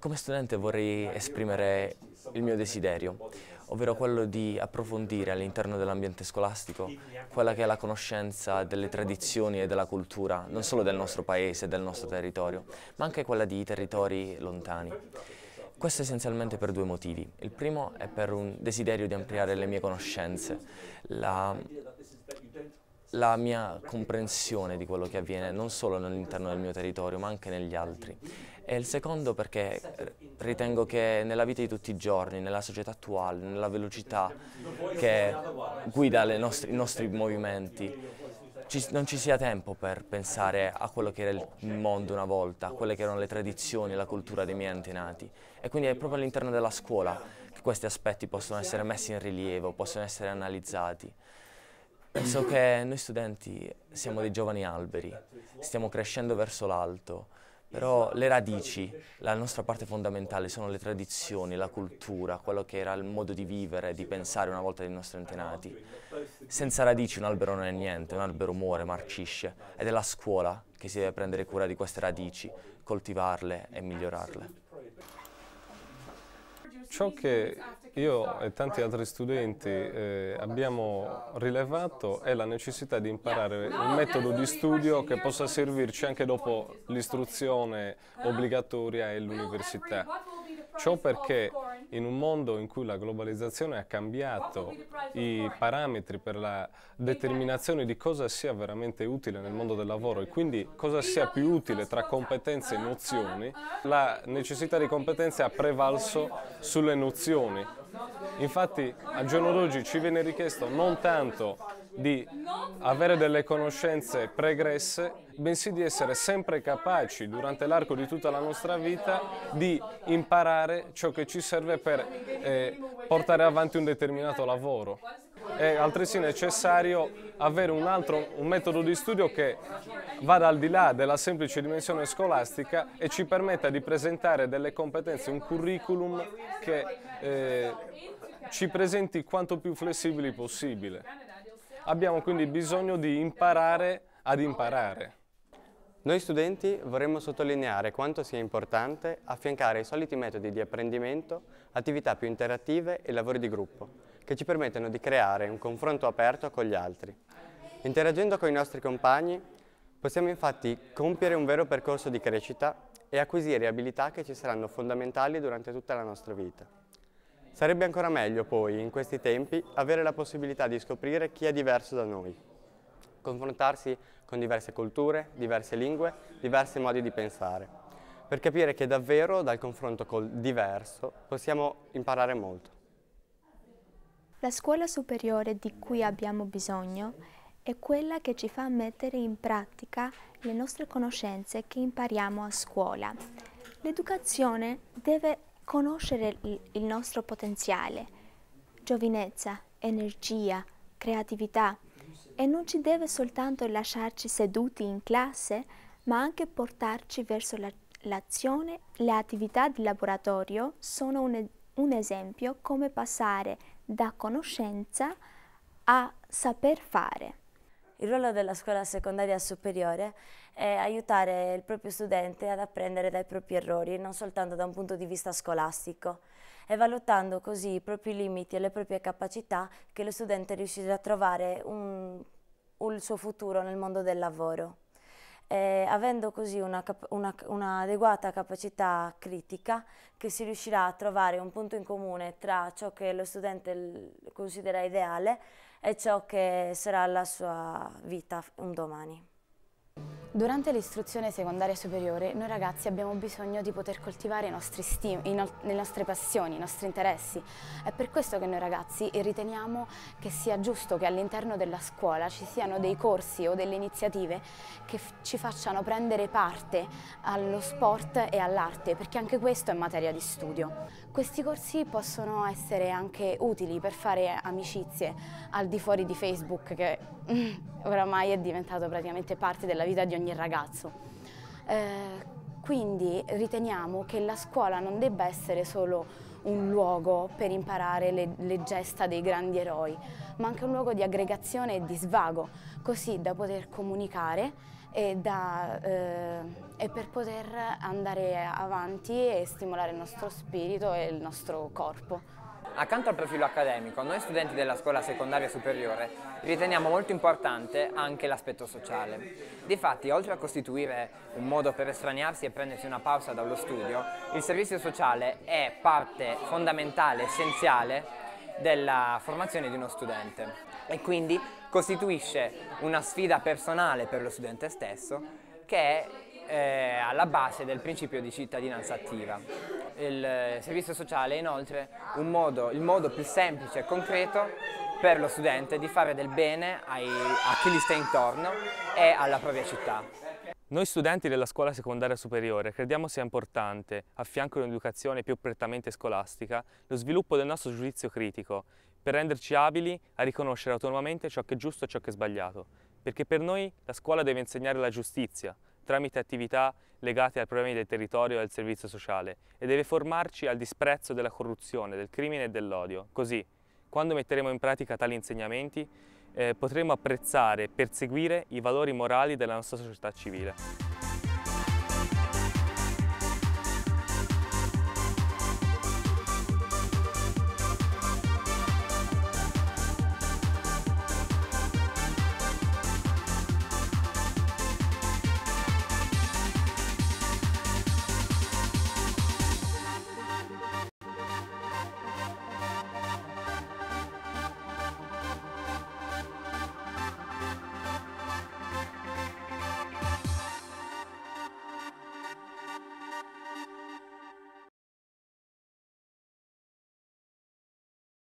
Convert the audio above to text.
Come studente vorrei esprimere il mio desiderio, ovvero quello di approfondire all'interno dell'ambiente scolastico quella che è la conoscenza delle tradizioni e della cultura, non solo del nostro paese, del nostro territorio, ma anche quella di territori lontani. Questo essenzialmente per due motivi. Il primo è per un desiderio di ampliare le mie conoscenze, la la mia comprensione di quello che avviene non solo all'interno del mio territorio ma anche negli altri. E il secondo perché ritengo che nella vita di tutti i giorni, nella società attuale, nella velocità che guida nostre, i nostri movimenti, ci, non ci sia tempo per pensare a quello che era il mondo una volta, a quelle che erano le tradizioni, la cultura dei miei antenati. E quindi è proprio all'interno della scuola che questi aspetti possono essere messi in rilievo, possono essere analizzati. Penso che noi studenti siamo dei giovani alberi, stiamo crescendo verso l'alto, però le radici, la nostra parte fondamentale sono le tradizioni, la cultura, quello che era il modo di vivere, di pensare una volta dei nostri antenati. Senza radici un albero non è niente, un albero muore, marcisce ed è la scuola che si deve prendere cura di queste radici, coltivarle e migliorarle. Ciò che io e tanti altri studenti eh, abbiamo rilevato è la necessità di imparare un metodo di studio che possa servirci anche dopo l'istruzione obbligatoria e l'università. Ciò perché in un mondo in cui la globalizzazione ha cambiato i parametri per la determinazione di cosa sia veramente utile nel mondo del lavoro e quindi cosa sia più utile tra competenze e nozioni, la necessità di competenze ha prevalso sulle nozioni. Infatti al giorno d'oggi ci viene richiesto non tanto di avere delle conoscenze pregresse, bensì di essere sempre capaci durante l'arco di tutta la nostra vita di imparare ciò che ci serve per eh, portare avanti un determinato lavoro. È altresì necessario avere un altro un metodo di studio che vada al di là della semplice dimensione scolastica e ci permetta di presentare delle competenze, un curriculum che eh, ci presenti quanto più flessibili possibile. Abbiamo quindi bisogno di imparare ad imparare. Noi studenti vorremmo sottolineare quanto sia importante affiancare ai soliti metodi di apprendimento attività più interattive e lavori di gruppo, che ci permettono di creare un confronto aperto con gli altri. Interagendo con i nostri compagni, possiamo infatti compiere un vero percorso di crescita e acquisire abilità che ci saranno fondamentali durante tutta la nostra vita. Sarebbe ancora meglio poi, in questi tempi, avere la possibilità di scoprire chi è diverso da noi, confrontarsi con diverse culture, diverse lingue, diversi modi di pensare, per capire che davvero dal confronto col diverso possiamo imparare molto. La scuola superiore di cui abbiamo bisogno è quella che ci fa mettere in pratica le nostre conoscenze che impariamo a scuola. L'educazione deve conoscere il nostro potenziale, giovinezza, energia, creatività e non ci deve soltanto lasciarci seduti in classe, ma anche portarci verso l'azione. Le attività di laboratorio sono un, un esempio come passare da conoscenza a saper fare. Il ruolo della scuola secondaria superiore è aiutare il proprio studente ad apprendere dai propri errori, non soltanto da un punto di vista scolastico, e valutando così i propri limiti e le proprie capacità che lo studente riuscirà a trovare un, un, il suo futuro nel mondo del lavoro eh, avendo così un'adeguata una, una capacità critica che si riuscirà a trovare un punto in comune tra ciò che lo studente considera ideale e ciò che sarà la sua vita un domani. Durante l'istruzione secondaria superiore noi ragazzi abbiamo bisogno di poter coltivare i no le nostre passioni, i nostri interessi. È per questo che noi ragazzi riteniamo che sia giusto che all'interno della scuola ci siano dei corsi o delle iniziative che ci facciano prendere parte allo sport e all'arte, perché anche questo è materia di studio. Questi corsi possono essere anche utili per fare amicizie al di fuori di Facebook che mm, oramai è diventato praticamente parte della vita di ogni ragazzo. Eh, quindi riteniamo che la scuola non debba essere solo un luogo per imparare le, le, gesta dei grandi eroi, ma anche un luogo di aggregazione e di svago, così da poter comunicare e, da, eh, e per poter andare avanti e stimolare il nostro spirito e il nostro corpo. Accanto al profilo accademico, noi studenti della scuola secondaria superiore riteniamo molto importante anche l'aspetto sociale. Difatti, oltre a costituire un modo per estraniarsi e prendersi una pausa dallo studio, il servizio sociale è parte fondamentale, essenziale della formazione di uno studente e quindi costituisce una sfida personale per lo studente stesso che è eh, alla base del principio di cittadinanza attiva. Il eh, servizio sociale è inoltre modo, il modo più semplice e concreto per lo studente di fare del bene ai, a chi gli sta intorno e alla propria città. Noi studenti della scuola secondaria superiore crediamo sia importante, a fianco di un'educazione più prettamente scolastica, lo sviluppo del nostro giudizio critico, per renderci abili a riconoscere autonomamente ciò che è giusto e ciò che è sbagliato, perché per noi la scuola deve insegnare la giustizia tramite attività legate ai problemi del territorio e al servizio sociale e deve formarci al disprezzo della corruzione, del crimine e dell'odio. Così, quando metteremo in pratica tali insegnamenti, eh, potremo apprezzare e perseguire i valori morali della nostra società civile.